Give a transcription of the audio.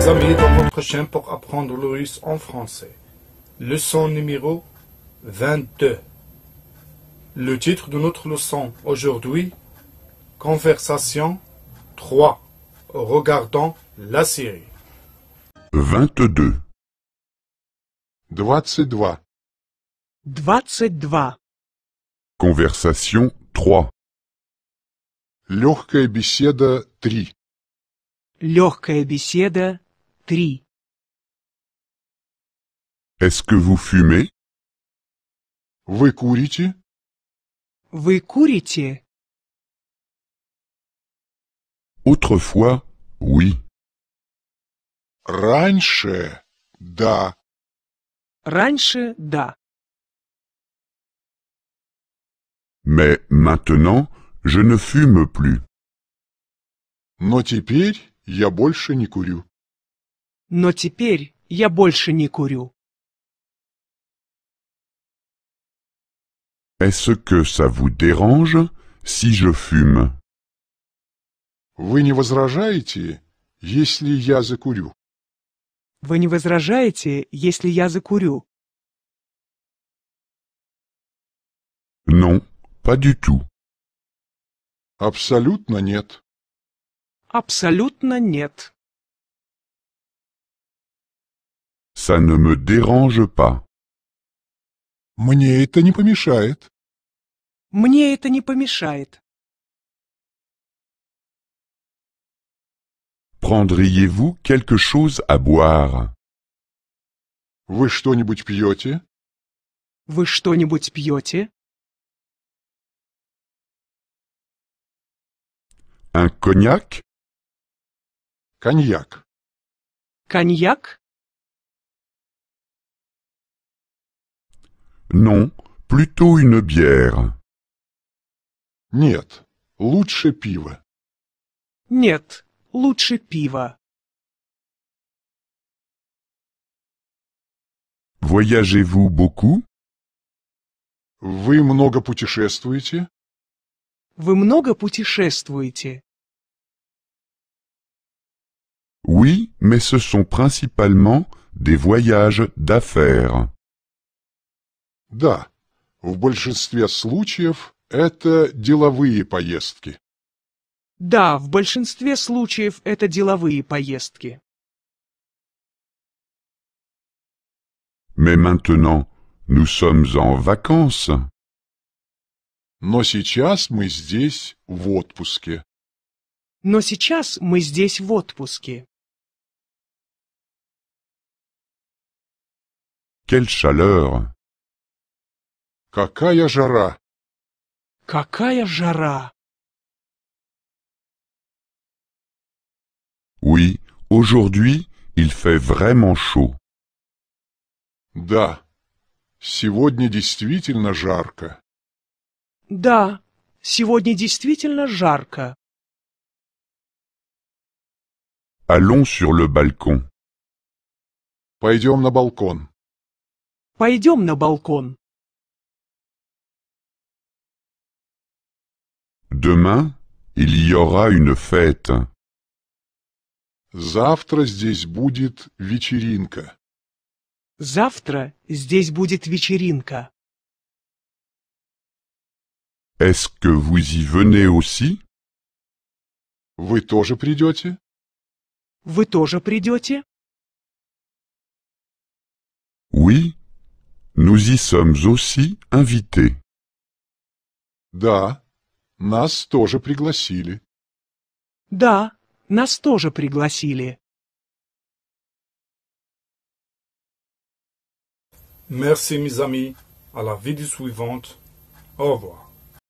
Vous amis, dans votre chaîne pour apprendre le russe en français. Leçon numéro 22. Le titre de notre leçon aujourd'hui, Conversation 3. Regardons la série. 22. 22. 22. Conversation 3. Легкая беседа 3. Легкая беседа Три. Est-ce que vous fumez? Вы курите? Вы курите? Autrefois, oui. Раньше, да. Раньше, да. Mais maintenant, je ne fume plus. Но теперь я больше не курю. Но теперь я больше не курю. Est-ce que ça vous dérange si je fume? Вы не возражаете, если я закурю? Вы не возражаете, если я закурю? Non, pas du tout. Абсолютно нет. Абсолютно нет. Ça ne me dérange pas. Мне это не помешает. Мне это не помешает. Prendriez-vous quelque chose à boire Вы что-нибудь пьете? Вы что-нибудь пьете? Un cognac Коньяк. Коньяк? Non, plutôt une bière. Нет, лучше пиво. Нет, лучше пиво. Voyagez-vous beaucoup? Вы много путешествуете? Вы много путешествуете? Oui, mais ce sont principalement des voyages d'affaires. Да, в большинстве случаев это деловые поездки. Да, в большинстве случаев это деловые поездки. Mais maintenant, nous sommes en vacances. Но сейчас мы здесь в отпуске. Но сейчас мы здесь в отпуске. Quelle chaleur! Какая жара! Какая жара! Oui, aujourd'hui, il fait vraiment chaud. Да, сегодня действительно жарко. Да, сегодня действительно жарко. Allons sur le balcon. Пойдем на балкон. Пойдем на балкон. Demain, il y aura une fête. Завтра здесь будет вечеринка. Завтра здесь будет вечеринка. Est-ce que vous y venez aussi? Вы тоже придете? Вы тоже придете? Oui, nous y sommes aussi invités. Да, нас тоже пригласили. Да, нас тоже пригласили. Merci, mes amis. À la vidéo suivante. Au revoir.